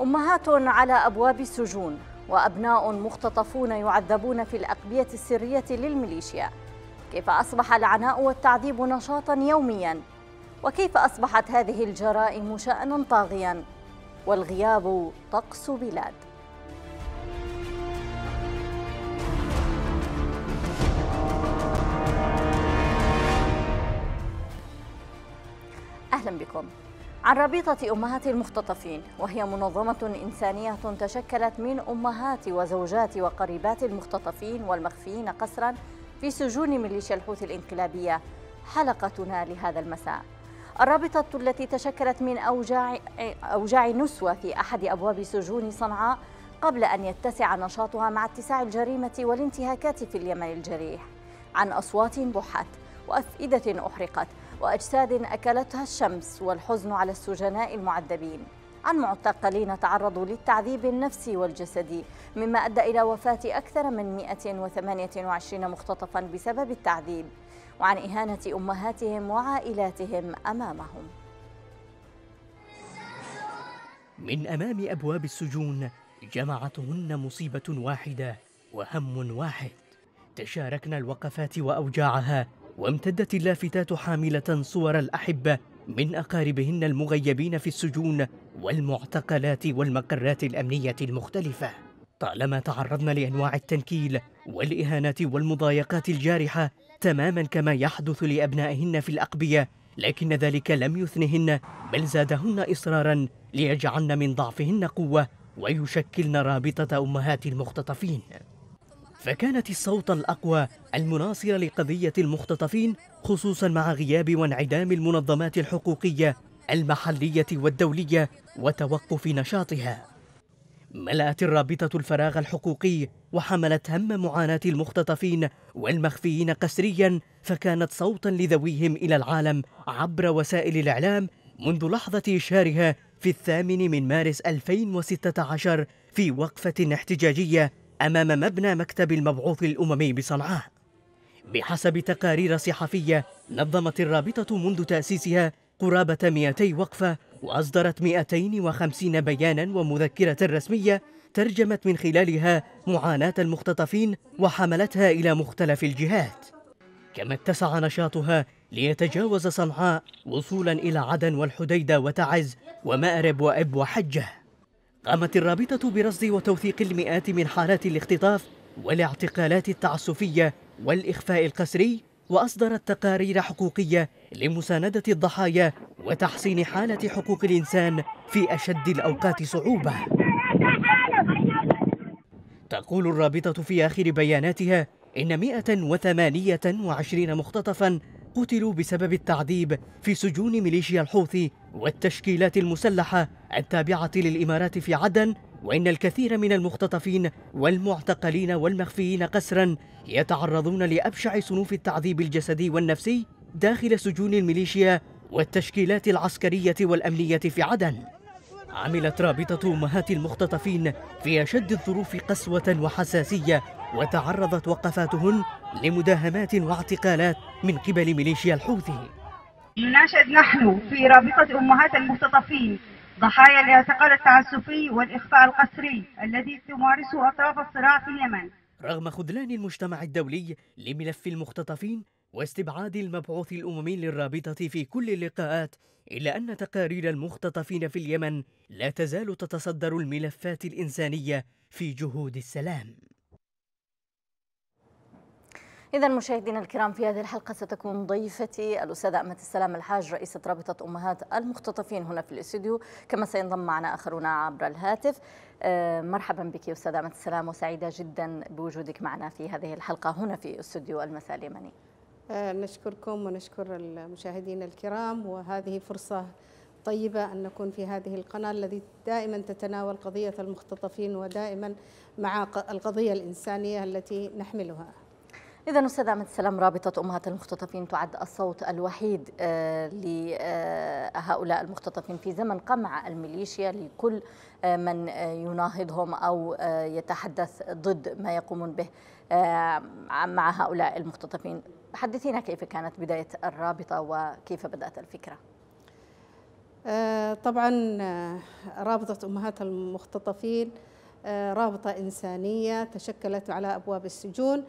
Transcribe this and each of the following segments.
أمهات على أبواب السجون وأبناء مختطفون يعذبون في الأقبية السرية للميليشيا كيف أصبح العناء والتعذيب نشاطا يوميا وكيف أصبحت هذه الجرائم شأنا طاغيا والغياب طقس بلاد أهلا بكم عن رابطة أمهات المختطفين وهي منظمة إنسانية تشكلت من أمهات وزوجات وقريبات المختطفين والمخفيين قسرا في سجون ميليشيا الحوثي الانقلابية حلقتنا لهذا المساء الرابطة التي تشكلت من أوجاع, أوجاع نسوة في أحد أبواب سجون صنعاء قبل أن يتسع نشاطها مع اتساع الجريمة والانتهاكات في اليمن الجريح عن أصوات بحت وأفئدة أحرقت وأجساد أكلتها الشمس والحزن على السجناء المعذبين عن معتقلين تعرضوا للتعذيب النفسي والجسدي مما أدى إلى وفاة أكثر من 128 مختطفا بسبب التعذيب وعن إهانة أمهاتهم وعائلاتهم أمامهم من أمام أبواب السجون جمعتهن مصيبة واحدة وهم واحد تشاركن الوقفات وأوجاعها وامتدت اللافتات حاملة صور الأحبة من أقاربهن المغيبين في السجون والمعتقلات والمقرات الأمنية المختلفة طالما تعرضن لأنواع التنكيل والإهانات والمضايقات الجارحة تماما كما يحدث لأبنائهن في الأقبية لكن ذلك لم يثنهن بل زادهن إصرارا ليجعلن من ضعفهن قوة ويشكلن رابطة أمهات المختطفين فكانت الصوت الأقوى المناصر لقضية المختطفين خصوصا مع غياب وانعدام المنظمات الحقوقية المحلية والدولية وتوقف نشاطها ملأت الرابطة الفراغ الحقوقي وحملت هم معاناة المختطفين والمخفيين قسريا فكانت صوتا لذويهم إلى العالم عبر وسائل الإعلام منذ لحظة إشهارها في الثامن من مارس 2016 في وقفة احتجاجية أمام مبنى مكتب المبعوث الأممي بصنعاء بحسب تقارير صحفية نظمت الرابطة منذ تأسيسها قرابة 200 وقفة وأصدرت 250 بيانا ومذكرة رسمية ترجمت من خلالها معاناة المختطفين وحملتها إلى مختلف الجهات كما اتسع نشاطها ليتجاوز صنعاء وصولا إلى عدن والحديدة وتعز ومأرب وإب وحجة قامت الرابطة برصد وتوثيق المئات من حالات الاختطاف والاعتقالات التعسفية والإخفاء القسري وأصدرت تقارير حقوقية لمساندة الضحايا وتحسين حالة حقوق الإنسان في أشد الأوقات صعوبة تقول الرابطة في آخر بياناتها إن 128 مختطفاً قتلوا بسبب التعذيب في سجون ميليشيا الحوثي والتشكيلات المسلحة التابعة للإمارات في عدن وإن الكثير من المختطفين والمعتقلين والمخفيين قسرا يتعرضون لأبشع صنوف التعذيب الجسدي والنفسي داخل سجون الميليشيا والتشكيلات العسكرية والأمنية في عدن عملت رابطة أمهات المختطفين في أشد الظروف قسوة وحساسية وتعرضت وقفاتهن لمداهمات واعتقالات من قبل ميليشيا الحوثي نناشد نحن في رابطة أمهات المختطفين ضحايا الاعتقال التعسفي والإخفاء القسري الذي تمارسه أطراف الصراع في اليمن رغم خذلان المجتمع الدولي لملف المختطفين واستبعاد المبعوث الأممي للرابطة في كل اللقاءات إلا أن تقارير المختطفين في اليمن لا تزال تتصدر الملفات الإنسانية في جهود السلام إذا مشاهدينا الكرام في هذه الحلقة ستكون ضيفتي الأستاذة أمة السلام الحاج رئيسة رابطة أمهات المختطفين هنا في الاستوديو كما سينضم معنا آخرون عبر الهاتف آه، مرحبا بك أستاذة أمة السلام وسعيدة جدا بوجودك معنا في هذه الحلقة هنا في استوديو المساء اليمني آه، نشكركم ونشكر المشاهدين الكرام وهذه فرصة طيبة أن نكون في هذه القناة التي دائما تتناول قضية المختطفين ودائما مع القضية الإنسانية التي نحملها إذا أستاذ أحمد السلام رابطة أمهات المختطفين تعد الصوت الوحيد آه، لهؤلاء آه، المختطفين في زمن قمع الميليشيا لكل آه، من يناهضهم أو يتحدث ضد ما يقومون به مع هؤلاء المختطفين حدثينا كيف كانت بداية الرابطة وكيف بدأت الفكرة طبعا رابطة أمهات المختطفين رابطة إنسانية تشكلت على أبواب السجون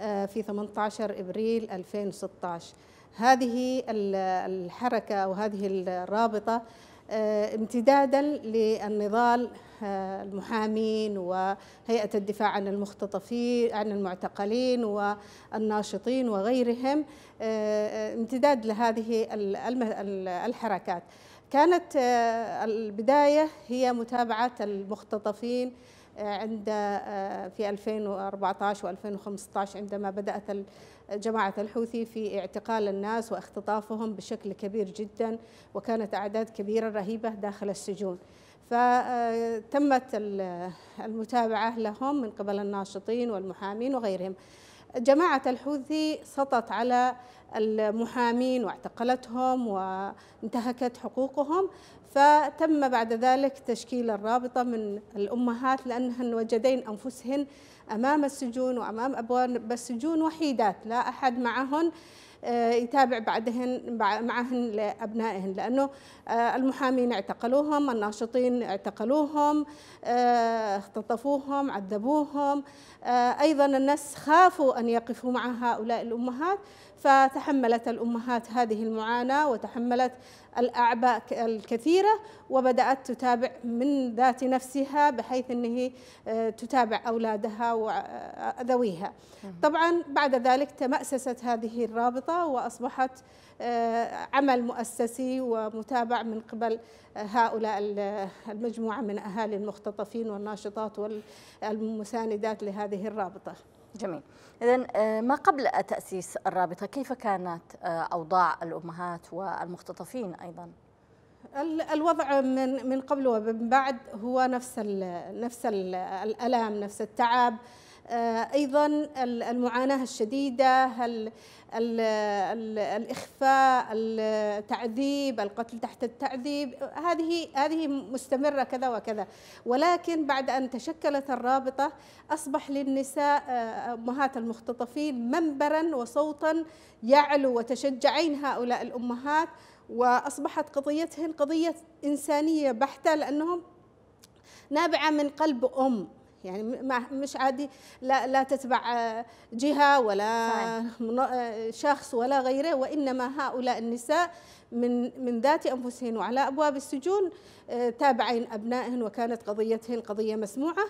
آه، في 18 ابريل 2016 هذه الحركه او هذه الرابطه آه، امتدادا للنضال آه، المحامين وهيئه الدفاع عن المختطفين عن المعتقلين والناشطين وغيرهم امتداد لهذه الحركات كانت البدايه هي متابعه المختطفين عند آه، في 2014 و2015 عندما بدأت جماعة الحوثي في اعتقال الناس واختطافهم بشكل كبير جدا وكانت أعداد كبيرة رهيبة داخل السجون فتمت آه، المتابعة لهم من قبل الناشطين والمحامين وغيرهم جماعة الحوثي سطت على المحامين واعتقلتهم وانتهكت حقوقهم فتم بعد ذلك تشكيل الرابطة من الأمهات لأنهن وجدين أنفسهن أمام السجون وأمام أبواب السجون وحيدات لا أحد معهن آه، يتابع بعدهن معهن لأبنائهن لأنه آه، المحامين اعتقلوهم الناشطين اعتقلوهم آه، اختطفوهم عذبوهم أيضا الناس خافوا أن يقفوا مع هؤلاء الأمهات فتحملت الأمهات هذه المعاناة وتحملت الأعباء الكثيرة وبدأت تتابع من ذات نفسها بحيث أنه آه، تتابع أولادها وذويها طبعا بعد ذلك تمأسست هذه الرابطة وأصبحت آه، عمل مؤسسي ومتابع من قبل آه، هؤلاء المجموعة من أهالي المختطفين والناشطات والمساندات لهذه الرابطة جميل إذا آه، ما قبل تأسيس الرابطة كيف كانت آه، أوضاع الأمهات والمختطفين أيضا؟ الوضع من من قبل ومن بعد هو نفس الـ نفس الـ الالام نفس التعب آه، ايضا المعاناه الشديده الاخفاء التعذيب القتل تحت التعذيب هذه هذه مستمره كذا وكذا ولكن بعد ان تشكلت الرابطه اصبح للنساء آه، امهات المختطفين منبرا وصوتا يعلو وتشجعين هؤلاء الامهات واصبحت قضيتهن قضيه انسانيه بحته لانهم نابعه من قلب ام يعني ما مش عادي لا لا تتبع آه، جهه ولا صحيح. آه، شخص ولا غيره وانما هؤلاء النساء من من ذات انفسهن وعلى ابواب السجون آه، تابعين ابنائهن وكانت قضيتهن قضيه مسموعه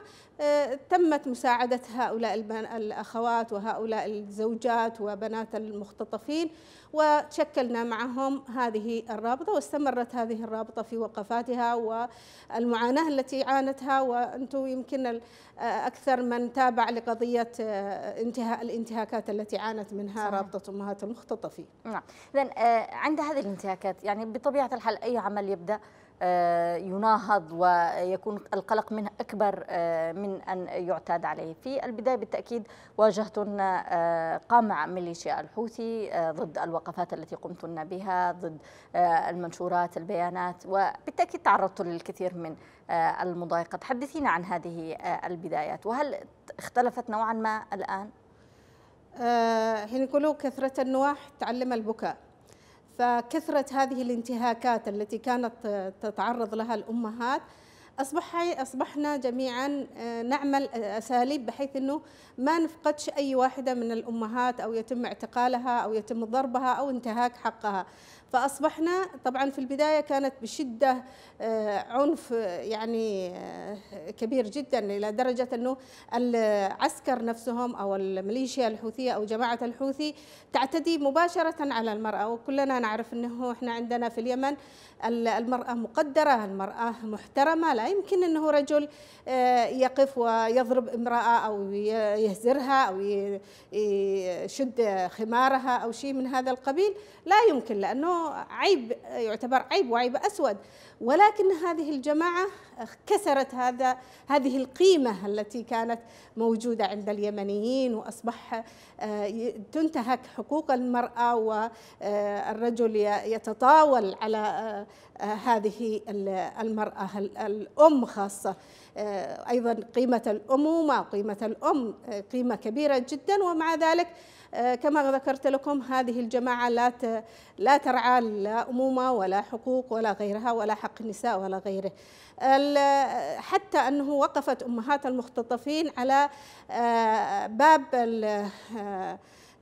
تمت مساعده هؤلاء الاخوات وهؤلاء الزوجات وبنات المختطفين وشكلنا معهم هذه الرابطة واستمرت هذه الرابطة في وقفاتها والمعاناة التي عانتها وأنتم يمكن أكثر من تابع لقضية آه، انتهاء الانتهاكات التي عانت منها صحيح. رابطة أمهات المختطفين نعم إذا آه، عند هذه الانتهاكات يعني بطبيعة الحال أي عمل يبدأ آه، يناهض ويكون القلق منه أكبر آه، من أن يعتاد عليه في البداية بالتأكيد واجهتن آه، قمع ميليشيا الحوثي ضد الوقفات التي قمتن بها ضد المنشورات البيانات وبالتأكيد تعرضت للكثير من المضايقات حدثينا عن هذه البدايات وهل اختلفت نوعا ما الآن؟ هنقولوا كثرة النواح تعلم البكاء فكثرة هذه الانتهاكات التي كانت تتعرض لها الأمهات أصبح أصبحنا جميعا آه، نعمل آه، أساليب بحيث أنه ما نفقدش أي واحدة من الأمهات أو يتم اعتقالها أو يتم ضربها أو انتهاك حقها فأصبحنا طبعا في البداية كانت بشدة آه، عنف آه، يعني آه، كبير جدا إلى درجة أنه العسكر نفسهم أو الميليشيا الحوثية أو جماعة الحوثي تعتدي مباشرة على المرأة وكلنا نعرف أنه إحنا عندنا في اليمن المرأة مقدرة المرأة محترمة لا يمكن أنه رجل يقف ويضرب امرأة أو يهزرها أو يشد خمارها أو شيء من هذا القبيل لا يمكن لأنه عيب يعتبر عيب وعيب أسود ولكن هذه الجماعة كسرت هذا هذه القيمة التي كانت موجودة عند اليمنيين وأصبح آه، تنتهك حقوق المرأة والرجل يتطاول على آه، آه، هذه المرأة الأم خاصة أيضا قيمة الأمومة قيمة الأم قيمة كبيرة جدا ومع ذلك آه، كما ذكرت لكم هذه الجماعة لا لا ترعى لا أمومة ولا حقوق ولا غيرها ولا حق النساء ولا غيره حتى أنه وقفت أمهات المختطفين على آه، باب آه،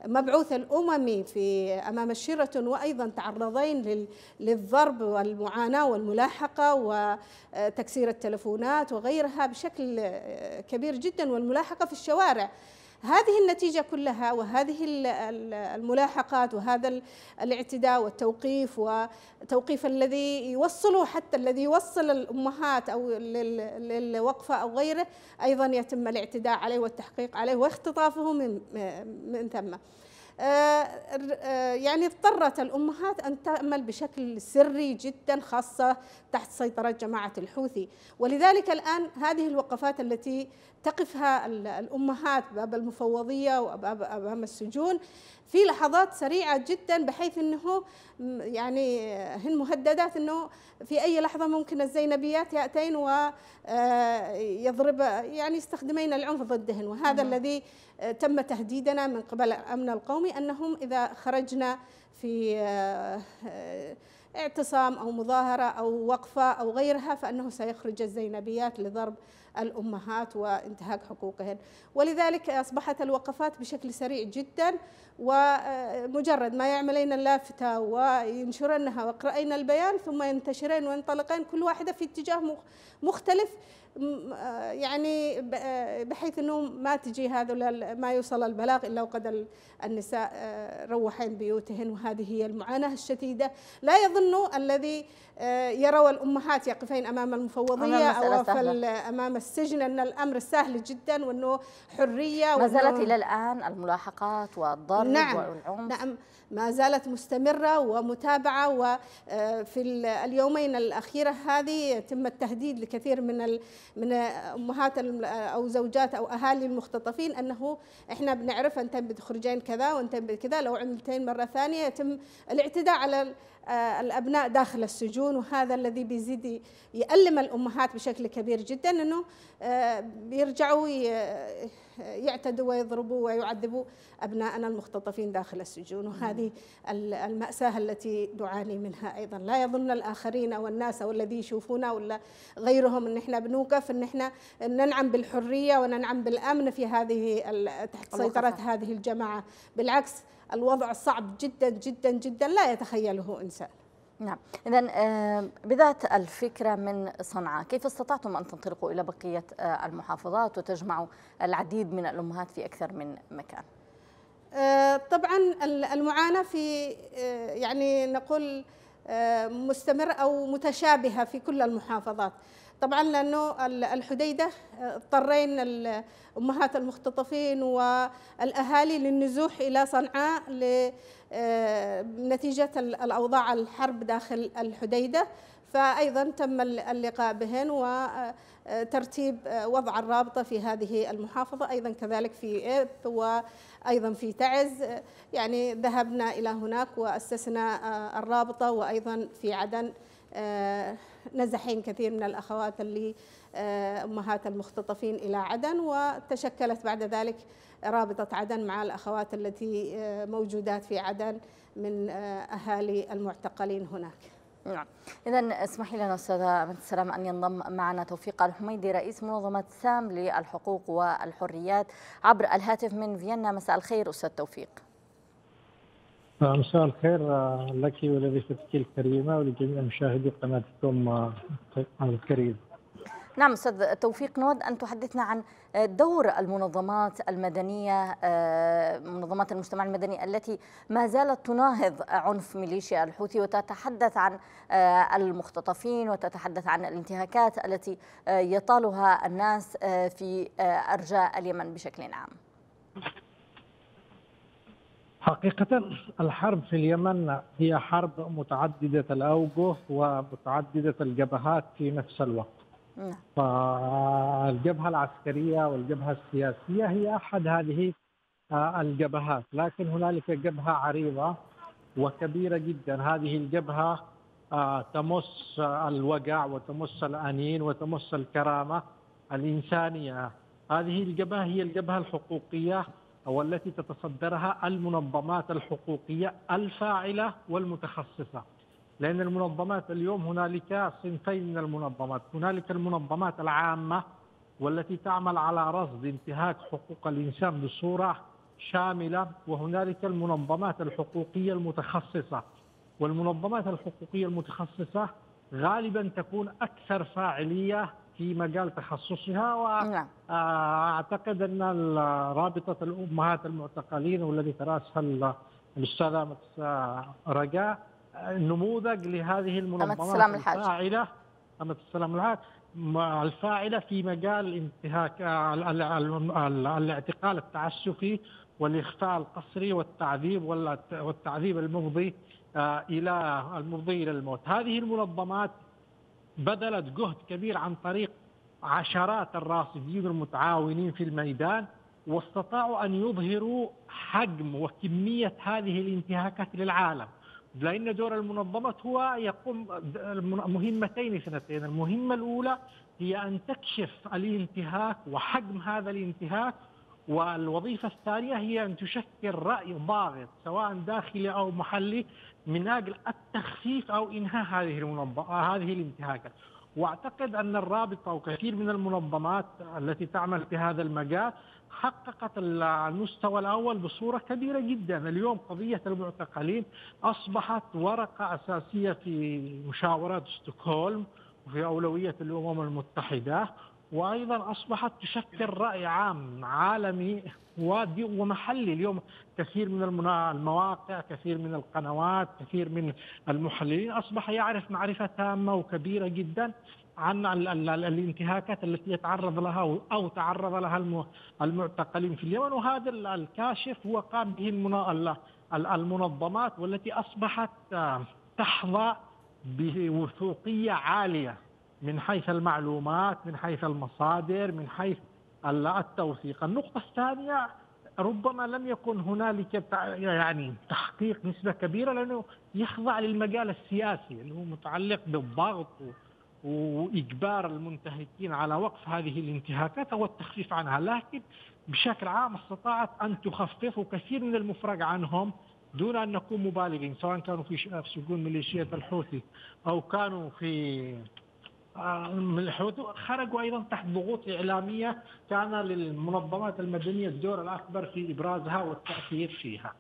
مبعوث الأممي في أمام الشرة وأيضا تعرضين للضرب والمعاناة والملاحقة وتكسير التلفونات وغيرها بشكل كبير جدا والملاحقة في الشوارع هذه النتيجة كلها وهذه الملاحقات وهذا الاعتداء والتوقيف وتوقيف الذي يوصله حتى الذي يوصل الأمهات أو للوقفة أو غيره أيضا يتم الاعتداء عليه والتحقيق عليه واختطافه من, من ثم آه، يعني اضطرت الامهات ان تعمل بشكل سري جدا خاصه تحت سيطره جماعه الحوثي، ولذلك الان هذه الوقفات التي تقفها الأمهات باب المفوضية وباب أمام السجون في لحظات سريعة جدا بحيث أنه يعني هن مهددات أنه في أي لحظة ممكن الزينبيات يأتين ويضرب آه، يعني يستخدمين العنف ضدهن وهذا مم. نعم. الذي آه، تم تهديدنا من قبل الأمن القومي أنهم إذا خرجنا في آه، اعتصام أو مظاهرة أو وقفة أو غيرها فأنه سيخرج الزينبيات لضرب الأمهات وانتهاك حقوقهن ولذلك أصبحت الوقفات بشكل سريع جدا ومجرد ما يعملين اللافتة وينشرنها وقرأين البيان ثم ينتشرين وينطلقين كل واحدة في اتجاه مختلف آه، يعني آه، بحيث انه ما تجي هذا ما يوصل البلاغ الا وقد النساء آه، روحين بيوتهن وهذه هي المعاناه الشديده لا يظن الذي يرى والامهات يقفين امام المفوضيه او امام السجن ان الامر سهل جدا وانه حريه ما زالت الى الان الملاحقات والضرب نعم والعنف نعم ما زالت مستمره ومتابعه وفي اليومين الاخيره هذه تم التهديد لكثير من من امهات او زوجات او اهالي المختطفين انه احنا بنعرف انت بتخرجين كذا وانت بكذا لو عملتين مره ثانيه يتم الاعتداء على الابناء داخل السجون وهذا الذي بيزيد يألم الامهات بشكل كبير جدا انه آه، بيرجعوا يعتدوا ويضربوا ويعذبوا أبناءنا المختطفين داخل السجون وهذه المأساة التي نعاني منها أيضا لا يظن الآخرين أو الناس أو الذي يشوفونا ولا غيرهم أن احنا بنوقف أن احنا ننعم بالحرية وننعم بالأمن في هذه تحت سيطرة هذه الجماعة بالعكس الوضع صعب جدا جدا جدا لا يتخيله إنسان نعم إذا آه، بدأت الفكرة من صنعاء كيف استطعتم أن تنطلقوا إلى بقية آه، المحافظات وتجمعوا العديد من الأمهات في أكثر من مكان آه، طبعا المعاناة في يعني نقول مستمرة أو متشابهة في كل المحافظات طبعا لانه الحديده آه، اضطرين امهات المختطفين والاهالي للنزوح الى صنعاء آه، نتيجه الاوضاع الحرب داخل الحديده فايضا تم اللقاء بهن وترتيب آه، وضع الرابطه في هذه المحافظه ايضا كذلك في اب وايضا في تعز يعني ذهبنا الى هناك واسسنا الرابطه وايضا في عدن آه، نزحين كثير من الأخوات اللي آه، أمهات المختطفين إلى عدن وتشكلت بعد ذلك رابطة عدن مع الأخوات التي آه، موجودات في عدن من أهالي المعتقلين هناك نعم إذا اسمحي لنا أستاذة بنت السلام أن ينضم معنا توفيق الحميدي رئيس منظمة سام للحقوق والحريات عبر الهاتف من فيينا مساء الخير أستاذ توفيق مساء الخير آه، لك ولضيفتك الكريمه ولجميع مشاهدي قناتكم آه، الكريم. نعم استاذ توفيق نود ان تحدثنا عن آه، دور المنظمات المدنيه منظمات المجتمع المدني التي ما زالت تناهض عنف ميليشيا الحوثي وتتحدث عن المختطفين وتتحدث عن الانتهاكات التي يطالها الناس في ارجاء اليمن بشكل عام. حقيقة الحرب في اليمن هي حرب متعددة الأوجه ومتعددة الجبهات في نفس الوقت نعم. فالجبهة العسكرية والجبهة السياسية هي أحد هذه آه، الجبهات لكن هنالك جبهة عريضة وكبيرة جدا هذه الجبهة آه، تمس الوجع وتمس الأنين وتمس الكرامة الإنسانية هذه الجبهة هي الجبهة الحقوقية أو التي تتصدرها المنظمات الحقوقية الفاعلة والمتخصصة لأن المنظمات اليوم هنالك صنفين من المنظمات هنالك المنظمات العامة والتي تعمل على رصد انتهاك حقوق الإنسان بصورة شاملة وهنالك المنظمات الحقوقية المتخصصة والمنظمات الحقوقية المتخصصة غالبا تكون أكثر فاعلية في مجال تخصصها واعتقد نعم. ان رابطه الامهات المعتقلين والذي تراسها الاستاذه رجاء نموذج لهذه المنظمات الفاعله أمة السلام الحاج الفاعلة في مجال انتهاك الاعتقال التعسفي والإخفاء القسري والتعذيب والتعذيب المفضي آه، إلى المفضي إلى الموت هذه المنظمات بذلت جهد كبير عن طريق عشرات الراصدين المتعاونين في الميدان واستطاعوا ان يظهروا حجم وكميه هذه الانتهاكات للعالم لان دور المنظمات هو يقوم مهمتين سنتين المهمه الاولى هي ان تكشف الانتهاك وحجم هذا الانتهاك والوظيفة الثانية هي أن تشكل رأي ضاغط سواء داخلي أو محلي من أجل التخفيف أو إنهاء هذه المنظمة هذه الانتهاكات واعتقد ان الرابطه وكثير من المنظمات التي تعمل في هذا المجال حققت المستوى الاول بصوره كبيره جدا، اليوم قضيه المعتقلين اصبحت ورقه اساسيه في مشاورات ستوكهولم وفي اولويه الامم المتحده وايضا اصبحت تشكل راي عام عالمي ومحلي اليوم كثير من المواقع كثير من القنوات كثير من المحللين اصبح يعرف معرفه تامه وكبيره جدا عن الانتهاكات التي يتعرض لها او تعرض لها المعتقلين في اليمن وهذا الكاشف هو قام به المنظمات والتي اصبحت آه، تحظى بوثوقيه عاليه من حيث المعلومات من حيث المصادر من حيث التوثيق النقطة الثانية ربما لم يكن هنالك يعني تحقيق نسبة كبيرة لأنه يخضع للمجال السياسي اللي هو متعلق بالضغط وإجبار المنتهكين على وقف هذه الانتهاكات أو التخفيف عنها لكن بشكل عام استطاعت أن تخفف كثير من المفرج عنهم دون أن نكون مبالغين سواء كانوا في سجون ميليشيات الحوثي أو كانوا في من الحوثي خرجوا ايضا تحت ضغوط اعلاميه كان للمنظمات المدنيه الدور الاكبر في ابرازها والتاثير فيها.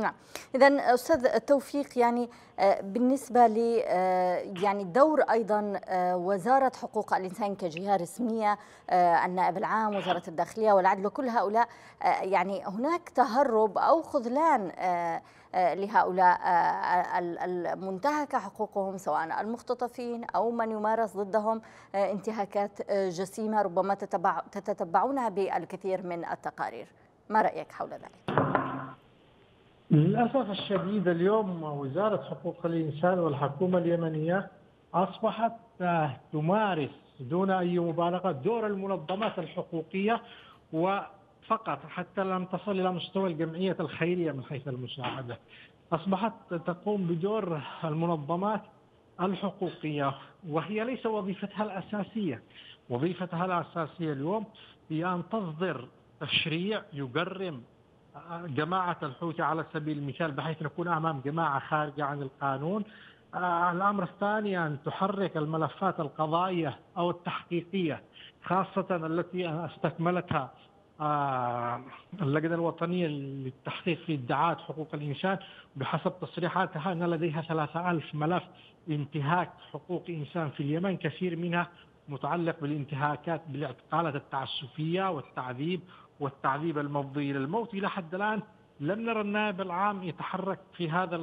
نعم اذا استاذ توفيق يعني آه، بالنسبه ل آه، يعني دور ايضا آه، وزاره حقوق الانسان كجهه رسميه النائب العام وزاره الداخليه والعدل وكل هؤلاء يعني هناك تهرب او خذلان لهؤلاء المنتهكة حقوقهم سواء المختطفين أو من يمارس ضدهم انتهاكات جسيمة ربما تتبع تتتبعونها بالكثير من التقارير ما رأيك حول ذلك؟ للأسف الشديد اليوم وزارة حقوق الإنسان والحكومة اليمنية أصبحت تمارس دون أي مبالغة دور المنظمات الحقوقية وفقط حتى لم تصل إلى مستوى الجمعية الخيرية من حيث المساعدة أصبحت تقوم بدور المنظمات الحقوقية وهي ليس وظيفتها الأساسية وظيفتها الأساسية اليوم هي أن تصدر تشريع يجرم جماعة الحوثي على سبيل المثال بحيث نكون أمام جماعة خارجة عن القانون آه، الأمر الثاني أن تحرك الملفات القضائية أو التحقيقية خاصة التي استكملتها آه، اللجنة الوطنية للتحقيق في ادعاءات حقوق الإنسان بحسب تصريحاتها أن لديها 3000 ملف انتهاك حقوق إنسان في اليمن كثير منها متعلق بالانتهاكات بالاعتقالات التعسفية والتعذيب والتعذيب المفضي للموت الى حد الان لم نرى النائب العام يتحرك في هذا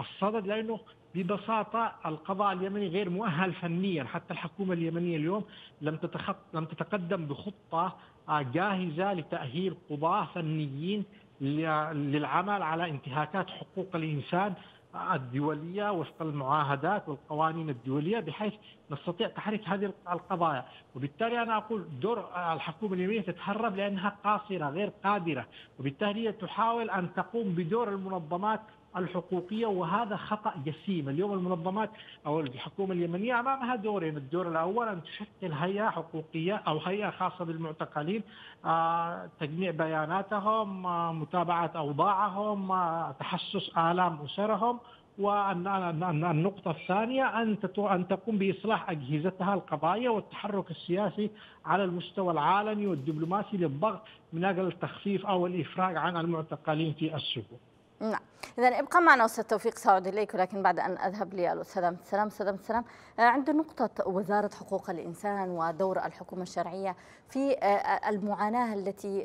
الصدد لانه ببساطه القضاء اليمني غير مؤهل فنيا حتى الحكومه اليمنيه اليوم لم تتخط لم تتقدم بخطه آه، جاهزه لتاهيل قضاه فنيين للعمل على انتهاكات حقوق الانسان الدوليه وفق المعاهدات والقوانين الدوليه بحيث نستطيع تحريك هذه القضايا وبالتالي انا اقول دور الحكومه اليمينية تتهرب لانها قاصره غير قادره وبالتالي هي تحاول ان تقوم بدور المنظمات الحقوقية وهذا خطأ جسيم اليوم المنظمات أو الحكومة اليمنية أمامها دورين الدور الأول أن تشكل هيئة حقوقية أو هيئة خاصة بالمعتقلين آه، تجميع بياناتهم آه، متابعة أوضاعهم آه، تحسس آلام أسرهم والنقطة الثانية أن أن تقوم بإصلاح أجهزتها القضائية والتحرك السياسي على المستوى العالمي والدبلوماسي للضغط من أجل التخفيف أو الإفراج عن المعتقلين في السجون. نعم إذا ابقى معنا أستاذ توفيق سعود إليك ولكن بعد أن أذهب للأستاذ سلام السلام سلام سلام آه، عند نقطة وزارة حقوق الإنسان ودور الحكومة الشرعية في آه، آه، المعاناة التي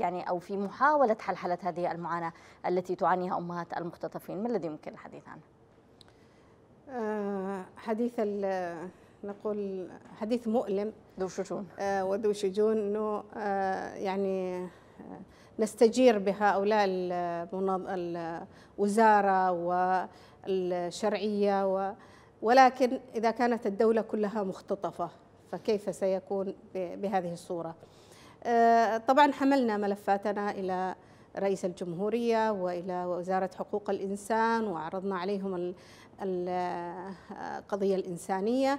يعني أو في محاولة حلحلة هذه المعاناة التي تعانيها أمهات المختطفين ما الذي يمكن الحديث عنه؟ حديث نقول حديث مؤلم ذو شجون وذو شجون أنه يعني نستجير بهؤلاء الوزارة والشرعية و ولكن إذا كانت الدولة كلها مختطفة فكيف سيكون بهذه الصورة آه، طبعا حملنا ملفاتنا إلى رئيس الجمهورية وإلى وزارة حقوق الإنسان وعرضنا عليهم القضية آه، الإنسانية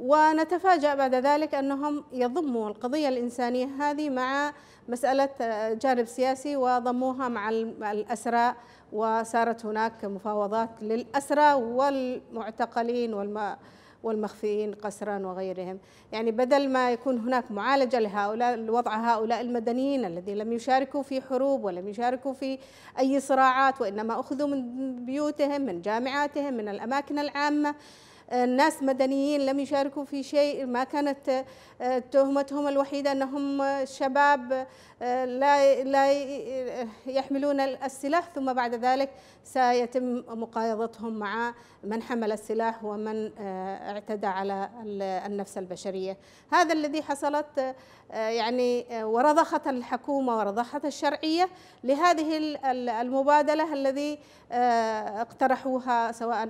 ونتفاجأ بعد ذلك أنهم يضموا القضية الإنسانية هذه مع مسألة آه، جانب سياسي وضموها مع الأسرى وصارت هناك مفاوضات للأسرى والمعتقلين والم والمخفيين قسرا وغيرهم يعني بدل ما يكون هناك معالجة لهؤلاء لوضع هؤلاء المدنيين الذين لم يشاركوا في حروب ولم يشاركوا في أي صراعات وإنما أخذوا من بيوتهم من جامعاتهم من الأماكن العامة الناس مدنيين لم يشاركوا في شيء ما كانت آه، تهمتهم الوحيدة أنهم شباب آه، لا لا آه، يحملون السلاح ثم بعد ذلك سيتم مقايضتهم مع من حمل السلاح ومن اعتدى على النفس البشرية هذا الذي حصلت يعني ورضخت الحكومة ورضخت الشرعية لهذه المبادلة الذي اقترحوها سواء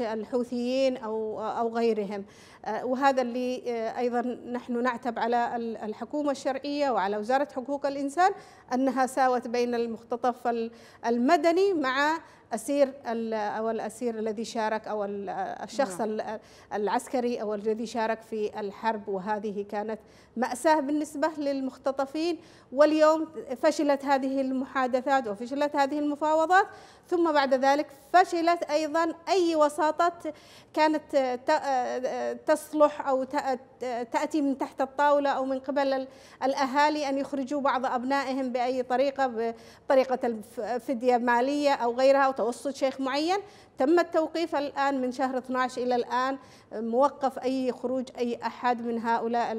الحوثيين أو, أو غيرهم آه، وهذا اللي آه، أيضا نحن نعتب على الحكومة الشرعية وعلى وزارة حقوق الإنسان أنها ساوت بين المختطف المدني مع الاسير او الاسير الذي شارك او الشخص نعم. العسكري او الذي شارك في الحرب وهذه كانت ماساه بالنسبه للمختطفين واليوم فشلت هذه المحادثات وفشلت هذه المفاوضات ثم بعد ذلك فشلت ايضا اي وساطه كانت تصلح او تاتي من تحت الطاوله او من قبل الاهالي ان يخرجوا بعض ابنائهم باي طريقه بطريقه الفديه ماليه او غيرها توسط شيخ معين تم التوقيف الآن من شهر 12 إلى الآن موقف أي خروج أي أحد من هؤلاء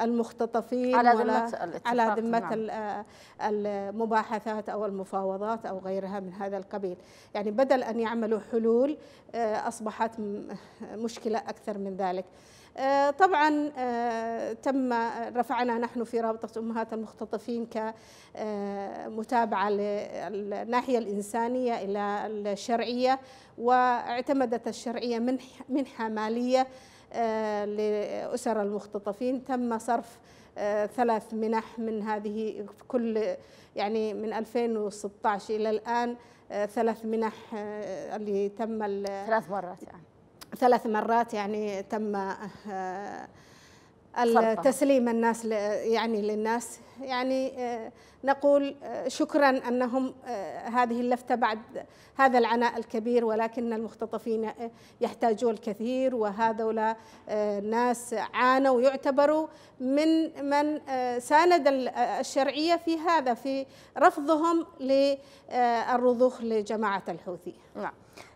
المختطفين على ذمة على ذمة نعم. المباحثات أو المفاوضات أو غيرها من هذا القبيل يعني بدل أن يعملوا حلول آه، أصبحت مشكلة أكثر من ذلك آه، طبعا آه، تم رفعنا نحن في رابطة أمهات المختطفين كمتابعة آه، للناحية الإنسانية إلى الشرعية واعتمدت الشرعية منحة مالية لأسر المختطفين تم صرف ثلاث منح من هذه كل يعني من 2016 إلى الآن ثلاث منح اللي تم ثلاث مرات يعني ثلاث مرات يعني تم آه، تسليم الناس يعني للناس يعني آه، نقول آه، شكرا انهم هذه اللفته بعد هذا العناء الكبير ولكن المختطفين يحتاجون الكثير وهذولا ناس عانوا يعتبروا من من ساند الشرعيه في هذا في رفضهم للرضوخ لجماعه الحوثي. نعم.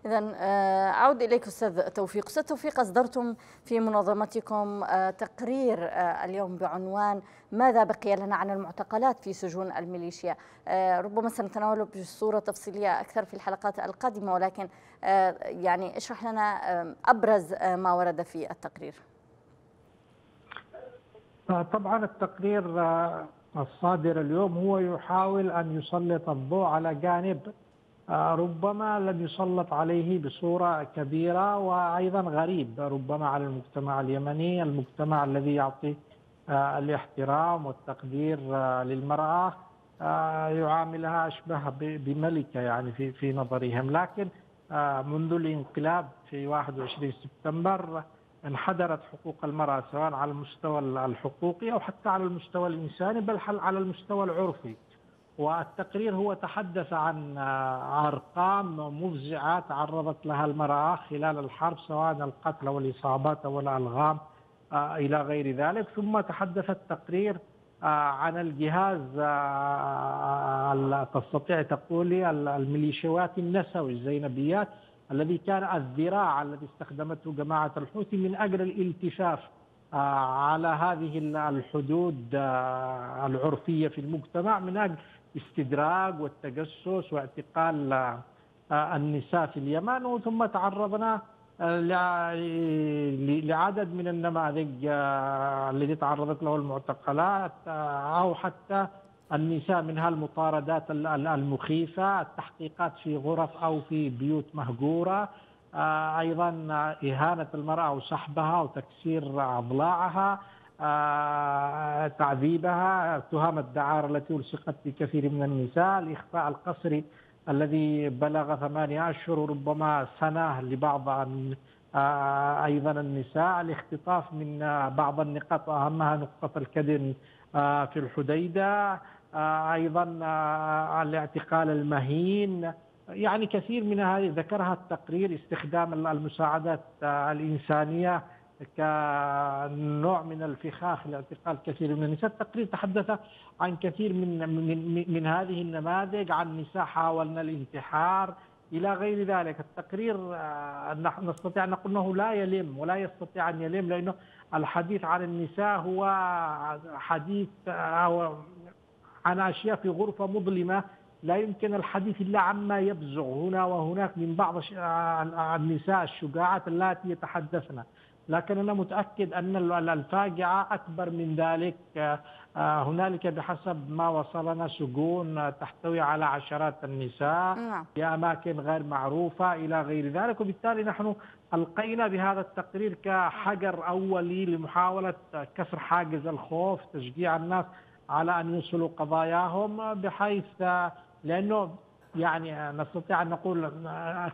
إذا آه، أعود إليك أستاذ توفيق أستاذ توفيق أصدرتم في منظمتكم آه، تقرير آه، اليوم بعنوان ماذا بقي لنا عن المعتقلات في سجون الميليشيا ربما سنتناوله بصورة تفصيلية أكثر في الحلقات القادمة ولكن يعني اشرح لنا أبرز ما ورد في التقرير طبعا التقرير الصادر اليوم هو يحاول أن يسلط الضوء على جانب آه، ربما لم يسلط عليه بصورة كبيرة وأيضا غريب ربما على المجتمع اليمني المجتمع الذي يعطي آه، الاحترام والتقدير آه، للمرأة يعاملها أشبه بملكة يعني في في نظرهم لكن منذ الانقلاب في 21 سبتمبر انحدرت حقوق المرأة سواء على المستوى الحقوقي أو حتى على المستوى الإنساني بل على المستوى العرفي والتقرير هو تحدث عن ارقام مفزعه تعرضت لها المراه خلال الحرب سواء القتل والاصابات والالغام آه، الى غير ذلك ثم تحدث التقرير آه، عن الجهاز آه، تستطيع تقولي الميليشيات النسوي الزينبيات الذي كان الذراع الذي استخدمته جماعه الحوثي من اجل الالتفاف على هذه الحدود العرفيه في المجتمع من اجل الاستدراج والتجسس واعتقال آه، النساء في اليمن ثم تعرضنا آه، لعدد من النماذج آه، التي تعرضت له المعتقلات او حتى النساء منها المطاردات المخيفه، التحقيقات في غرف او في بيوت مهجوره، ايضا اهانه المراه وسحبها وتكسير اضلاعها، آه، تعذيبها تهم الدعارة التي ألصقت بكثير من النساء الإخفاء القسري الذي بلغ ثمانية أشهر ربما سنة لبعض آه، أيضا النساء الاختطاف من بعض النقاط أهمها نقطة الكدن آه، في الحديدة أيضا الاعتقال المهين يعني كثير من هذه ذكرها التقرير استخدام المساعدات الإنسانية كنوع من الفخاخ لاعتقال كثير من النساء التقرير تحدث عن كثير من من, من هذه النماذج عن نساء حاولن الانتحار الى غير ذلك التقرير آه، نستطيع ان نقول انه لا يلم ولا يستطيع ان يلم لانه الحديث عن النساء هو حديث آه، عن اشياء في غرفه مظلمه لا يمكن الحديث الا عما يبزغ هنا وهناك من بعض آه، النساء الشجاعات التي يتحدثن لكن أنا متأكد أن الفاجعة أكبر من ذلك آه، آه، هنالك بحسب ما وصلنا سجون تحتوي على عشرات النساء نعم. في أماكن غير معروفة إلى غير ذلك وبالتالي نحن ألقينا بهذا التقرير كحجر أولي لمحاولة كسر حاجز الخوف تشجيع الناس على أن يوصلوا قضاياهم بحيث آه، لأنه يعني نستطيع أن نقول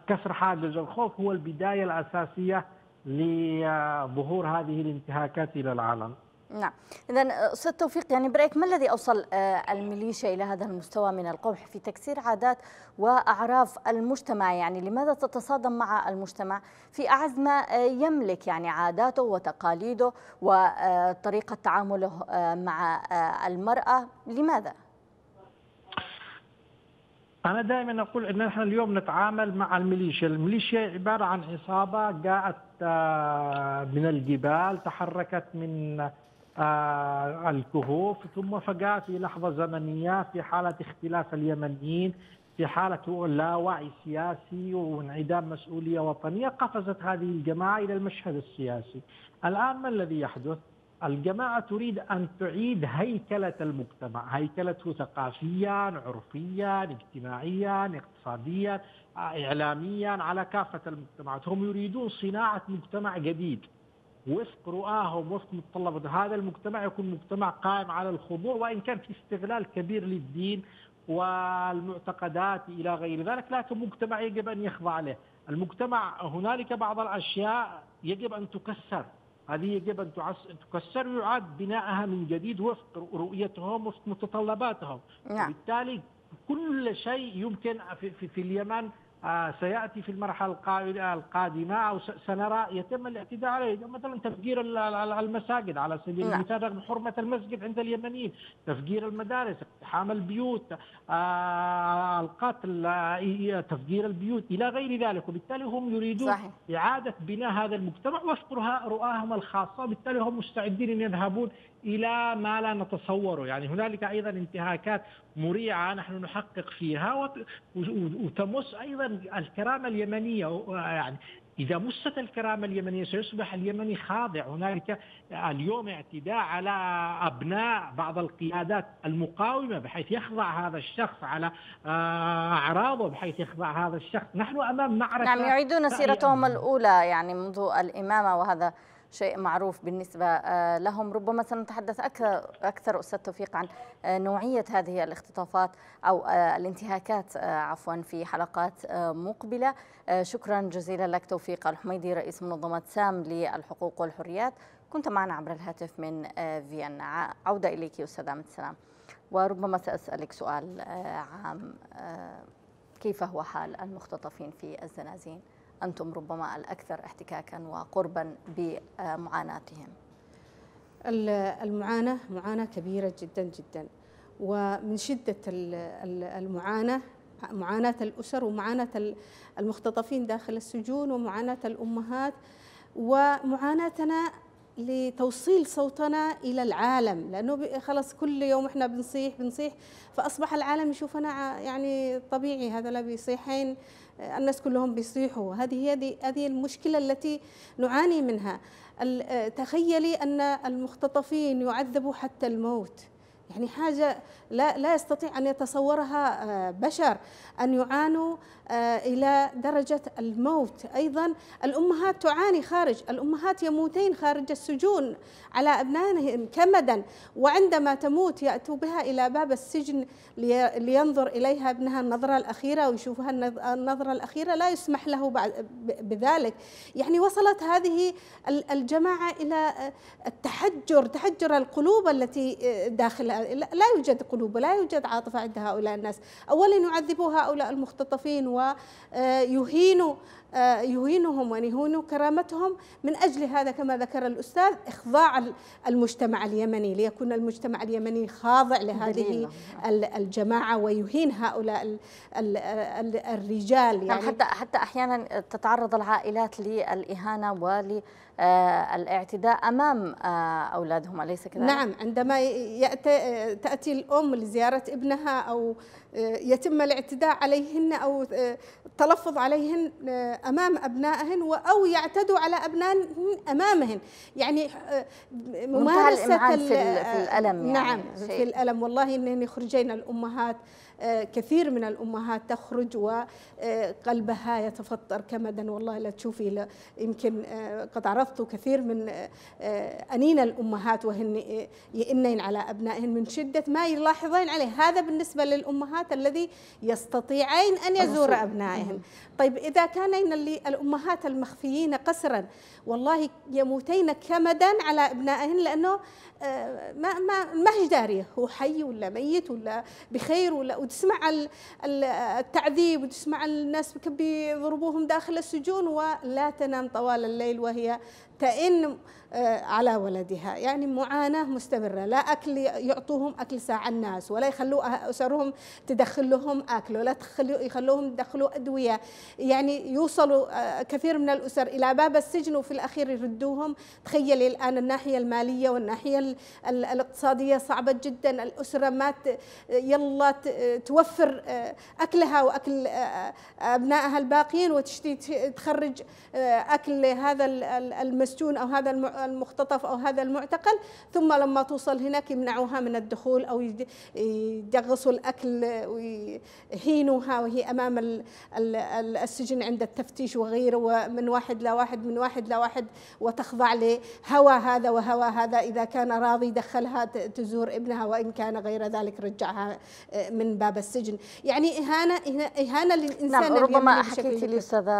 كسر حاجز الخوف هو البداية الأساسية لظهور هذه الانتهاكات إلى العالم نعم إذا أه، أستاذ توفيق يعني برأيك ما الذي أوصل أه، الميليشيا إلى هذا المستوى من القبح في تكسير عادات وأعراف المجتمع يعني لماذا تتصادم مع المجتمع في أعز ما أه، يملك يعني عاداته وتقاليده وطريقة تعامله مع المرأة لماذا؟ أنا دائما أقول أن نحن اليوم نتعامل مع الميليشيا، الميليشيا عبارة عن عصابة جاءت من الجبال تحركت من آه، الكهوف ثم فجأة في لحظة زمنية في حالة اختلاف اليمنيين في حالة لا وعي سياسي وانعدام مسؤولية وطنية قفزت هذه الجماعة إلى المشهد السياسي الآن ما الذي يحدث؟ الجماعة تريد أن تعيد هيكلة المجتمع هيكلته ثقافيا عرفيا اجتماعيا اقتصاديا إعلاميا على كافة المجتمعات هم يريدون صناعة مجتمع جديد وفق رؤاهم وفق متطلبات هذا المجتمع يكون مجتمع قائم على الخضوع وإن كان في استغلال كبير للدين والمعتقدات إلى غير ذلك لكن مجتمع يجب أن يخضع له المجتمع هنالك بعض الأشياء يجب أن تكسر هذه يجب أن تكسر ويعاد بناءها من جديد وفق رؤيتهم وفق متطلباتهم نعم. وبالتالي كل شيء يمكن في, في, في اليمن آه، سياتي في المرحله القادمه او سنرى يتم الاعتداء عليه مثلا تفجير المساجد على سبيل نعم. المثال رغم حرمه المسجد عند اليمنيين تفجير المدارس اقتحام البيوت آه، القتل آه، تفجير البيوت الى غير ذلك وبالتالي هم يريدون صحيح. اعاده بناء هذا المجتمع وفق رؤاهم الخاصه وبالتالي هم مستعدين ان يذهبون الى ما لا نتصوره، يعني هنالك ايضا انتهاكات مريعه نحن نحقق فيها وتمس ايضا الكرامه اليمنيه يعني إذا مست الكرامة اليمنية سيصبح اليمني خاضع هنالك اليوم اعتداء على أبناء بعض القيادات المقاومة بحيث يخضع هذا الشخص على آه، أعراضه بحيث يخضع هذا الشخص نحن أمام معركة نعم يعيدون سيرتهم الأولى يعني منذ الإمامة وهذا شيء معروف بالنسبة آه، لهم ربما سنتحدث أكثر, أكثر أستاذ توفيق عن آه، نوعية هذه الاختطافات أو آه، الانتهاكات عفوا في حلقات مقبلة شكرا جزيلا لك توفيق الحميدي رئيس منظمة سام للحقوق والحريات كنت معنا عبر الهاتف من فيينا عودة إليك أستاذ عمد السلام وربما سأسألك سؤال عام كيف هو حال المختطفين في الزنازين؟ أنتم ربما الأكثر احتكاكا وقربا بمعاناتهم المعاناة معاناة كبيرة جدا جدا ومن شدة المعاناة معاناة الأسر ومعاناة المختطفين داخل السجون ومعاناة الأمهات ومعاناتنا لتوصيل صوتنا الى العالم لانه خلاص كل يوم احنا بنصيح بنصيح فاصبح العالم يشوفنا يعني طبيعي هذا لا بيصيحين الناس كلهم بيصيحوا هذه هذه هذه المشكله التي نعاني منها تخيلي ان المختطفين يعذبوا حتى الموت يعني حاجة لا, لا يستطيع أن يتصورها آه، بشر أن يعانوا آه، إلى درجة الموت أيضا الأمهات تعاني خارج الأمهات يموتين خارج السجون على أبنائهم كمدا وعندما تموت يأتوا بها إلى باب السجن لينظر إليها ابنها النظرة الأخيرة ويشوفها النظرة الأخيرة لا يسمح له بذلك يعني وصلت هذه الجماعة إلى آه، التحجر تحجر القلوب التي داخل لا يوجد قلوب ولا يوجد عاطفة عند هؤلاء الناس أولا يعذبوا هؤلاء المختطفين ويهينوا آه، يهينهم ويهينوا كرامتهم من أجل هذا كما ذكر الأستاذ إخضاع المجتمع اليمني ليكون المجتمع اليمني خاضع لهذه الجماعة ويهين هؤلاء الرجال نعم، يعني حتى حتى أحيانا تتعرض العائلات للإهانة ول آه، الاعتداء امام آه، اولادهم اليس كذلك؟ نعم عندما ياتي آه، تاتي الام لزياره ابنها او يتم الاعتداء عليهن او التلفظ عليهن امام ابنائهن او يعتدوا على ابنائهن امامهن يعني ممارسه في الالم يعني نعم في الالم والله انهن يخرجين الامهات آه، كثير من الامهات تخرج وقلبها يتفطر كمدا والله لا تشوفي يمكن آه، قد عرضت كثير من آه، انين الامهات وهن يئنين على ابنائهن من شده ما يلاحظين عليه هذا بالنسبه للامهات الذي يستطيعين ان يزور ابنائهن طيب اذا كانين الامهات المخفيين قسرا والله يموتين كمدا على ابنائهن لانه ما ما ما هي داريه هو حي ولا ميت ولا بخير ولا وتسمع التعذيب وتسمع الناس كيف بيضربوهم داخل السجون ولا تنام طوال الليل وهي تئن آه، على ولدها يعني معاناة مستمرة لا أكل يعطوهم أكل ساعة الناس ولا يخلوا آه، أسرهم تدخل لهم أكل ولا يخلوهم يدخلوا أدوية يعني يوصلوا آه، كثير من الأسر إلى باب السجن وفي الأخير يردوهم تخيلي الآن الناحية المالية والناحية الاقتصادية صعبة جدا الأسرة ما يلا توفر أكلها وأكل أبنائها الباقيين وتشتي تخرج أكل هذا المسجد المسجون أو هذا المختطف أو هذا المعتقل ثم لما توصل هناك يمنعوها من الدخول أو يدغصوا الأكل ويهينوها وهي أمام السجن عند التفتيش وغيره ومن واحد لواحد من واحد لواحد وتخضع لهوى هذا وهوى هذا إذا كان راضي دخلها تزور ابنها وإن كان غير ذلك رجعها آه، من باب السجن يعني إهانة إهانة للإنسان نعم ربما حكيت لي أستاذة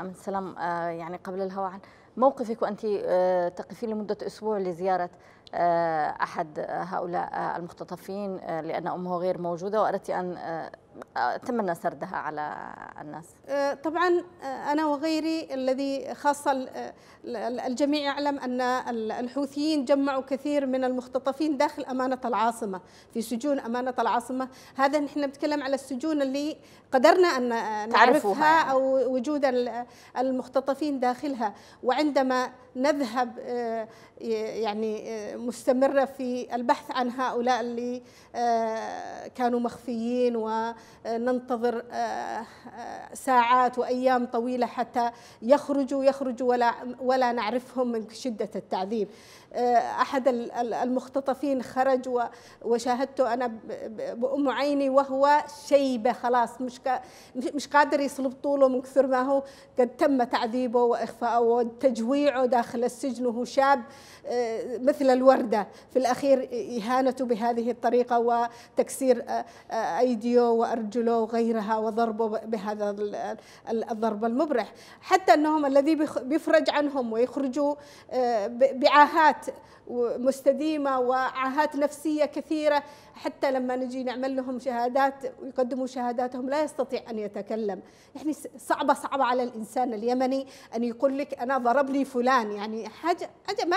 أمن سلام آه، يعني قبل الهوى عن موقفك وأنت آه، تقفين لمدة أسبوع لزيارة آه، أحد هؤلاء المختطفين آه، لأن أمه غير موجودة وأردت أن اتمنى سردها على الناس أه، طبعا أه، انا وغيري الذي خاصه أه، الجميع يعلم ان الحوثيين جمعوا كثير من المختطفين داخل امانه العاصمه في سجون امانه العاصمه هذا نحن نتكلم على السجون اللي قدرنا ان نعرفها يعني. او وجود المختطفين داخلها وعندما نذهب يعني مستمره في البحث عن هؤلاء اللي كانوا مخفيين و ننتظر آه، آه، ساعات وايام طويله حتى يخرجوا يخرجوا ولا ولا نعرفهم من شده التعذيب آه، احد المختطفين خرج وشاهدته انا بام عيني وهو شيبه خلاص مش مش قادر يصلب طوله من كثر ما هو قد تم تعذيبه واخفائه وتجويعه داخل السجن وهو شاب آه، مثل الورده في الاخير اهانته بهذه الطريقه وتكسير آه، ايديه وارجله وغيرها وضربه بهذا الضرب المبرح حتى انهم الذي بيفرج عنهم ويخرجوا بعاهات عاهات مستديمه وعاهات نفسيه كثيره حتى لما نجي نعمل لهم شهادات ويقدموا شهاداتهم لا يستطيع ان يتكلم يعني صعبه صعبه على الانسان اليمني ان يقول لك انا ضربني فلان يعني حاجه حاجه ما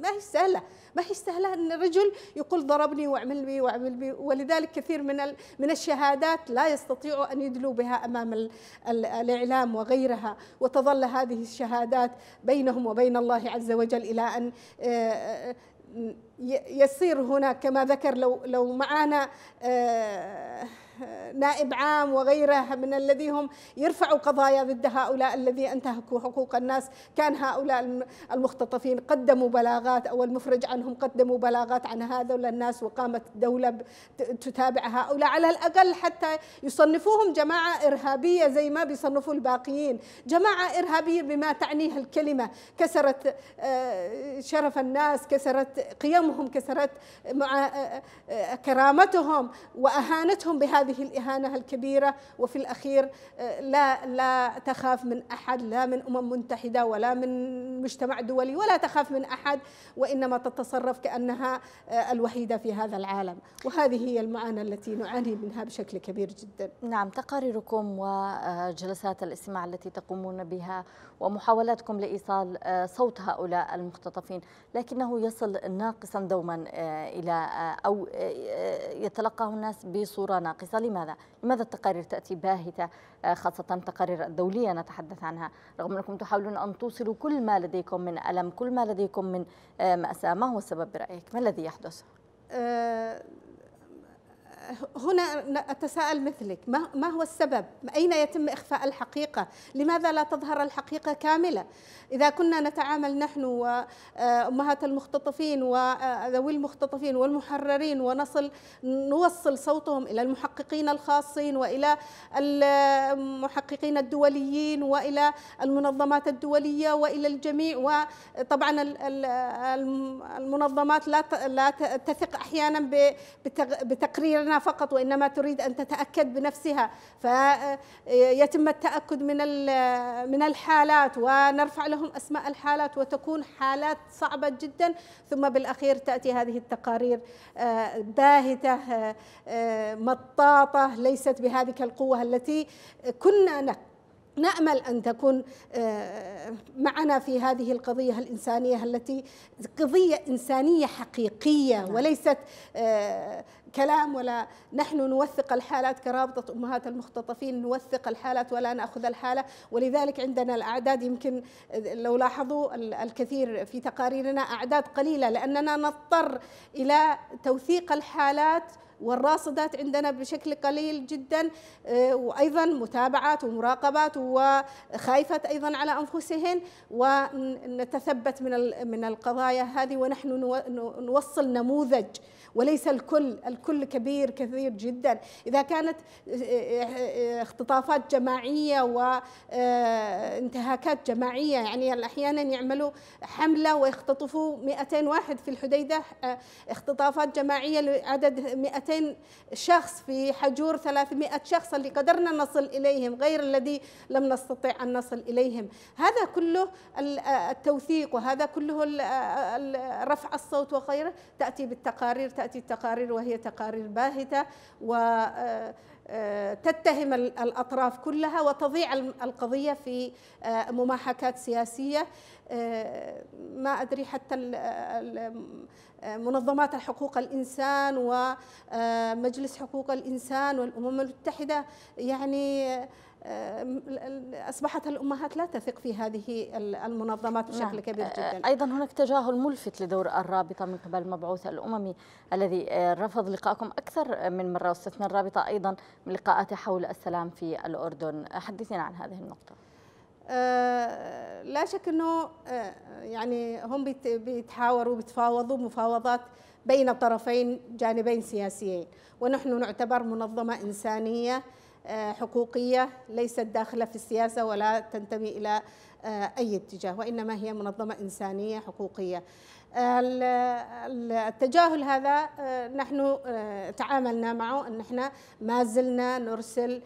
ما هي سهله ما هي سهله ان الرجل يقول ضربني واعمل بي واعمل بي ولذلك كثير من من الشهادات لا يستطيعوا ان يدلوا بها امام الاعلام وغيرها وتظل هذه الشهادات بينهم وبين الله عز وجل الى ان آه، آه، يصير هناك كما ذكر لو لو معانا آه، نائب عام وغيره من الذي هم يرفعوا قضايا ضد هؤلاء الذي انتهكوا حقوق الناس كان هؤلاء المختطفين قدموا بلاغات أو المفرج عنهم قدموا بلاغات عن هذول الناس وقامت الدولة تتابع هؤلاء على الأقل حتى يصنفوهم جماعة إرهابية زي ما بيصنفوا الباقيين جماعة إرهابية بما تعنيه الكلمة كسرت آه، شرف الناس كسرت قيمهم كسرت مع آه، آه، كرامتهم وأهانتهم بهذا هذه الإهانة الكبيرة وفي الأخير آه، لا لا تخاف من أحد لا من أمم متحدة ولا من مجتمع دولي ولا تخاف من أحد وإنما تتصرف كأنها آه، الوحيدة في هذا العالم وهذه هي المعاناة التي نعاني منها بشكل كبير جدا نعم تقاريركم وجلسات الاستماع التي تقومون بها ومحاولاتكم لإيصال آه، صوت هؤلاء المختطفين لكنه يصل ناقصا دوما آه، إلى آه، أو يتلقاه الناس بصورة ناقصة لماذا؟ لماذا التقارير تأتي باهتة خاصة التقارير الدولية نتحدث عنها رغم أنكم تحاولون أن توصلوا كل ما لديكم من ألم كل ما لديكم من مأساة ما هو السبب برأيك؟ ما الذي يحدث؟ هنا أتساءل مثلك ما هو السبب أين يتم إخفاء الحقيقة لماذا لا تظهر الحقيقة كاملة إذا كنا نتعامل نحن وأمهات آه، المختطفين وذوي آه، المختطفين والمحررين ونصل نوصل صوتهم إلى المحققين الخاصين وإلى المحققين الدوليين وإلى المنظمات الدولية وإلى الجميع وطبعا المنظمات لا تثق أحيانا بتقريرنا فقط وإنما تريد أن تتأكد بنفسها فيتم التأكد من من الحالات ونرفع لهم أسماء الحالات وتكون حالات صعبة جدا ثم بالأخير تأتي هذه التقارير آه، باهتة آه، آه، مطاطة ليست بهذه القوة التي كنا نامل ان تكون معنا في هذه القضيه الانسانيه التي قضيه انسانيه حقيقيه نعم. وليست كلام ولا نحن نوثق الحالات كرابطة أمهات المختطفين نوثق الحالات ولا نأخذ الحالة ولذلك عندنا الأعداد يمكن لو لاحظوا الكثير في تقاريرنا أعداد قليلة لأننا نضطر إلى توثيق الحالات والراصدات عندنا بشكل قليل جدا آه، وايضا متابعات ومراقبات وخايفه ايضا على انفسهن ونتثبت من من القضايا هذه ونحن نوصل نموذج وليس الكل، الكل كبير كثير جدا، اذا كانت آه، آه، اختطافات جماعيه وانتهاكات جماعيه يعني احيانا يعملوا حمله ويختطفوا 200 واحد في الحديده اختطافات جماعيه لعدد 200 200 شخص في حجور 300 شخص اللي قدرنا نصل إليهم غير الذي لم نستطع أن نصل إليهم هذا كله آه، التوثيق وهذا كله آه، رفع الصوت وغيره تأتي بالتقارير تأتي التقارير وهي تقارير باهتة و آه، آه، تتهم الاطراف كلها وتضيع القضيه في آه، مماحكات سياسيه آه، ما ادري حتى منظمات حقوق الانسان ومجلس حقوق الانسان والامم المتحده يعني اصبحت الامهات لا تثق في هذه المنظمات بشكل نعم. كبير جدا. ايضا هناك تجاهل ملفت لدور الرابطه من قبل المبعوث الاممي الذي رفض لقائكم اكثر من مره واستثنى الرابطه ايضا من لقاءاتها حول السلام في الاردن، حدثينا عن هذه النقطه. لا شك انه يعني هم بيتحاوروا بيتفاوضوا مفاوضات بين طرفين جانبين سياسيين ونحن نعتبر منظمه انسانيه حقوقية ليست داخلة في السياسة ولا تنتمي إلى آه، أي اتجاه وإنما هي منظمة إنسانية حقوقية التجاهل هذا آه، نحن آه، تعاملنا معه أن احنا ما زلنا نرسل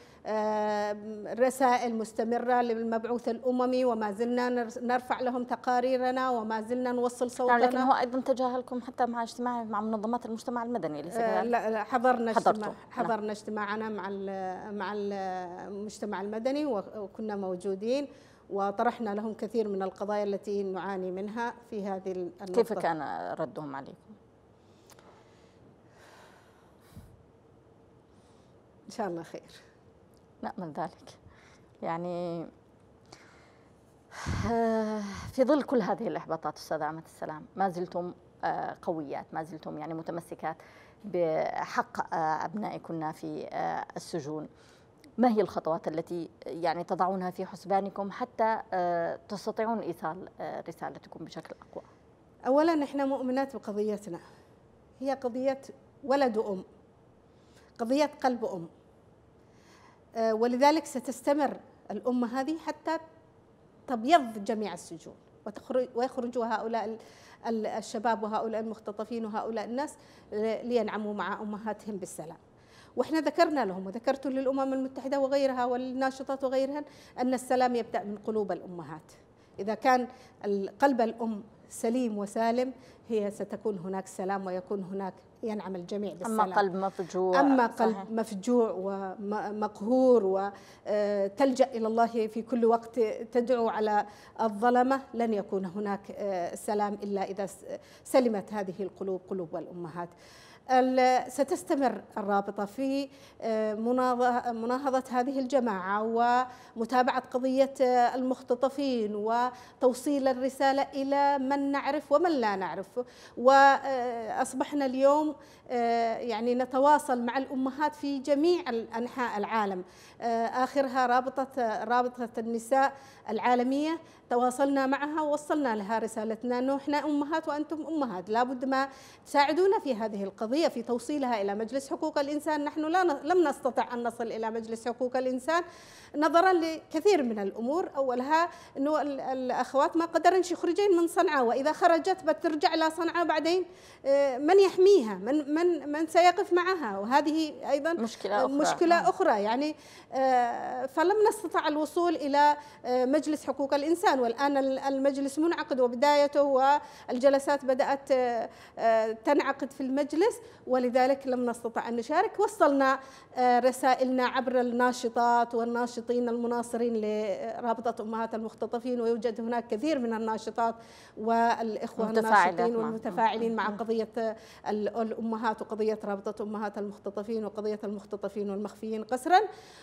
رسائل مستمرة للمبعوث الأممي وما زلنا نرفع لهم تقاريرنا وما زلنا نوصل صوتنا لكن هو أيضا تجاهلكم حتى مع اجتماع مع منظمات المجتمع المدني لا لا حضرنا نعم. حضرنا اجتماعنا مع مع المجتمع المدني وكنا موجودين وطرحنا لهم كثير من القضايا التي نعاني منها في هذه النقطة كيف كان ردهم عليكم؟ إن شاء الله خير نأمل ذلك يعني آه، في ظل كل هذه الإحباطات أستاذة عامة السلام ما زلتم آه، قويات ما زلتم يعني متمسكات بحق آه، أبنائكن في السجون ما هي الخطوات التي يعني تضعونها في حسبانكم حتى آه، تستطيعون إيصال آه، رسالتكم بشكل أقوى أولا إحنا مؤمنات بقضيتنا هي قضية ولد وأم قضية قلب أم آه، ولذلك ستستمر الأمة هذه حتى تبيض جميع السجون وتخرج ويخرج هؤلاء الشباب وهؤلاء المختطفين وهؤلاء الناس لينعموا مع أمهاتهم بالسلام واحنا ذكرنا لهم وذكرت للامم المتحده وغيرها والناشطات وغيرها ان السلام يبدا من قلوب الامهات اذا كان قلب الام سليم وسالم هي ستكون هناك سلام ويكون هناك ينعم الجميع بالسلام أما قلب مفجوع أما قلب صحيح. مفجوع ومقهور وتلجأ آه، إلى الله في كل وقت تدعو على الظلمة لن يكون هناك آه، سلام إلا إذا سلمت هذه القلوب قلوب الأمهات ستستمر الرابطة في آه، مناهضة هذه الجماعة ومتابعة قضية آه، المختطفين وتوصيل الرسالة إلى من نعرف ومن لا نعرف وأصبحنا آه، اليوم يعني نتواصل مع الأمهات في جميع أنحاء العالم آخرها رابطة رابطة النساء العالمية تواصلنا معها ووصلنا لها رسالتنا أنه إحنا أمهات وأنتم أمهات لابد ما تساعدونا في هذه القضية في توصيلها إلى مجلس حقوق الإنسان نحن لا لم نستطع أن نصل إلى مجلس حقوق الإنسان نظرا لكثير من الأمور أولها أنه الأخوات ما قدرنش يخرجين من صنعاء وإذا خرجت بترجع إلى صنعاء بعدين آه، من يحميها من, من, من سيقف معها وهذه أيضا مشكلة أخرى, مشكلة نعم. أخرى يعني آه، فلم نستطع الوصول إلى آه، مجلس حقوق الإنسان الآن والآن المجلس منعقد وبدايته والجلسات بدأت آه، تنعقد في المجلس ولذلك لم نستطع أن نشارك وصلنا آه، رسائلنا عبر الناشطات والناشطين المناصرين لرابطة أمهات المختطفين ويوجد هناك كثير من الناشطات والإخوة الناشطين والمتفاعلين مع قضية الأمهات وقضية رابطة أمهات المختطفين وقضية المختطفين والمخفيين قسرا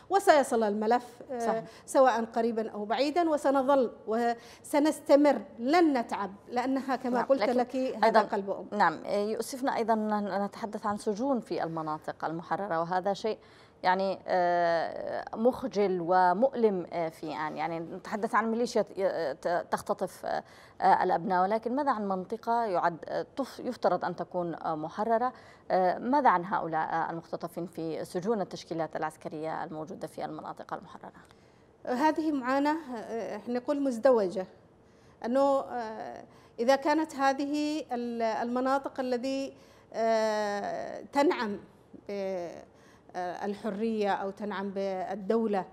وسيصل الملف آه، صحيح. سواء قريبا أو بعيدا وسنظل سنستمر لن نتعب لأنها كما نعم قلت لك هذا قلب أم نعم يؤسفنا أيضا أن نتحدث عن سجون في المناطق المحررة وهذا شيء يعني آه، مخجل ومؤلم آه، في آن يعني نتحدث عن ميليشيا آه، تختطف الأبناء ولكن ماذا عن منطقة يعد يفترض أن تكون محررة ماذا عن هؤلاء المختطفين في سجون التشكيلات العسكرية الموجودة في المناطق المحررة؟ هذه معاناة آه، نقول مزدوجة أنه آه، إذا كانت هذه المناطق الذي آه، تنعم بالحرية أو تنعم بالدولة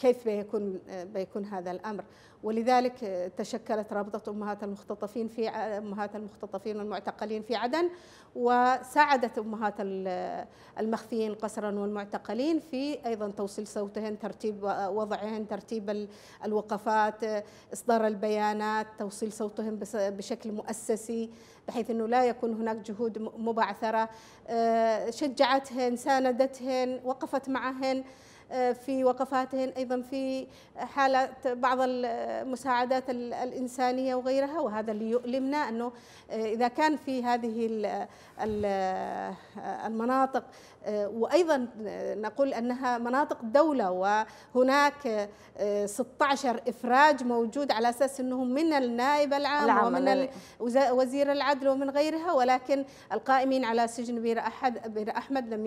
كيف بيكون بيكون هذا الأمر ولذلك تشكلت رابطة أمهات المختطفين في أمهات المختطفين والمعتقلين في عدن وساعدت أمهات المخفيين قسرا والمعتقلين في أيضا توصيل صوتهن ترتيب وضعهن ترتيب الوقفات إصدار البيانات توصيل صوتهم بشكل مؤسسي بحيث أنه لا يكون هناك جهود مبعثرة آه، شجعتهن ساندتهن وقفت معهن آه، في وقفاتهن أيضا في حالة بعض المساعدات الإنسانية وغيرها وهذا اللي يؤلمنا أنه آه، إذا كان في هذه آه، المناطق آه، وايضا آه، نقول انها مناطق دوله وهناك 16 آه، افراج موجود على اساس انهم من النائب العام, ومن وزير العدل ومن غيرها ولكن القائمين على سجن بير احد بير احمد لم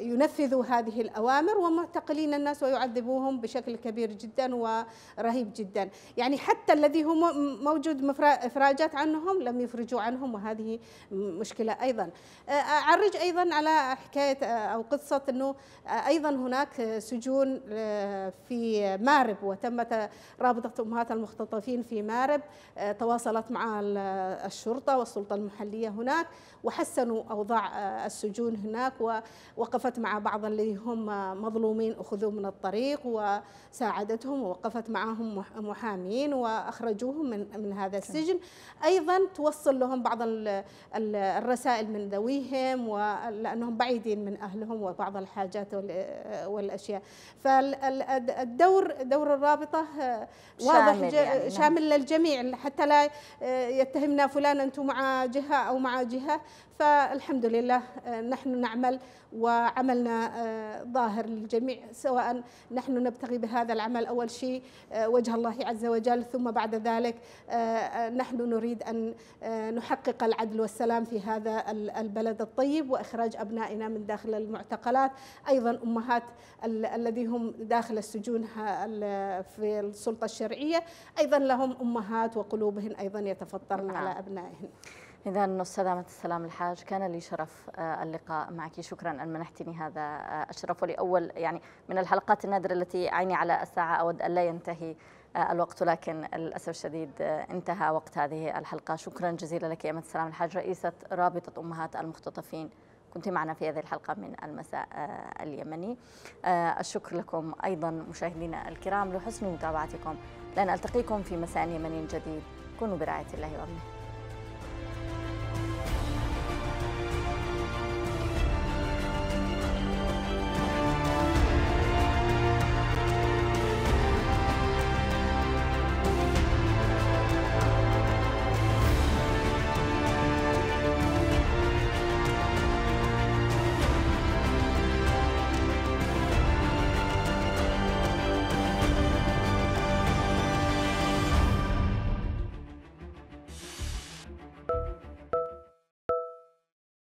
ينفذوا هذه الاوامر ومعتقلين الناس ويعذبوهم بشكل كبير جدا ورهيب جدا يعني حتى الذي هو موجود افراجات عنهم لم يفرجوا عنهم وهذه مشكله ايضا اعرج ايضا على حكايه آه، او قصه انه آه، ايضا هناك آه، سجون في مارب وتم رابطه امهات المختطفين في مارب تواصلت مع الشرطه والسلطه المحليه هناك وحسنوا اوضاع السجون هناك ووقفت مع بعض اللي هم مظلومين اخذوا من الطريق وساعدتهم ووقفت معهم محامين واخرجوهم من من هذا السجن ايضا توصل لهم بعض الرسائل من ذويهم وال لأنهم بعيدين من أهلهم وبعض الحاجات والأشياء فالدور دور الرابطة آه، واضح شامل, يعني نعم. شامل للجميع حتى لا آه، يتهمنا فلان أنتم مع جهة أو مع جهة فالحمد لله آه، نحن نعمل وعملنا آه، ظاهر للجميع سواء نحن نبتغي بهذا العمل أول شيء آه، وجه الله عز وجل ثم بعد ذلك نحن نريد أن نحقق العدل والسلام في هذا البلد الطيب وإخراج أبنائنا من داخل المعتقلات أيضا أمهات الذي هم داخل السجون في السلطة الشرعية أيضا لهم أمهات وقلوبهن أيضا يتفطرن على نعم. أبنائهن إذا أستاذ أمة السلام الحاج كان لي شرف آه، اللقاء معك شكرا أن منحتني هذا آه، الشرف ولأول يعني من الحلقات النادرة التي عيني على الساعة أود أن لا ينتهي آه، الوقت لكن للأسف الشديد انتهى وقت هذه الحلقة شكرا جزيلا لك يا أمة السلام الحاج رئيسة رابطة أمهات المختطفين كنت معنا في هذه الحلقة من المساء اليمني الشكر لكم أيضا مشاهدينا الكرام لحسن متابعتكم لن ألتقيكم في مساء يمني جديد كونوا برعاية الله وأمنه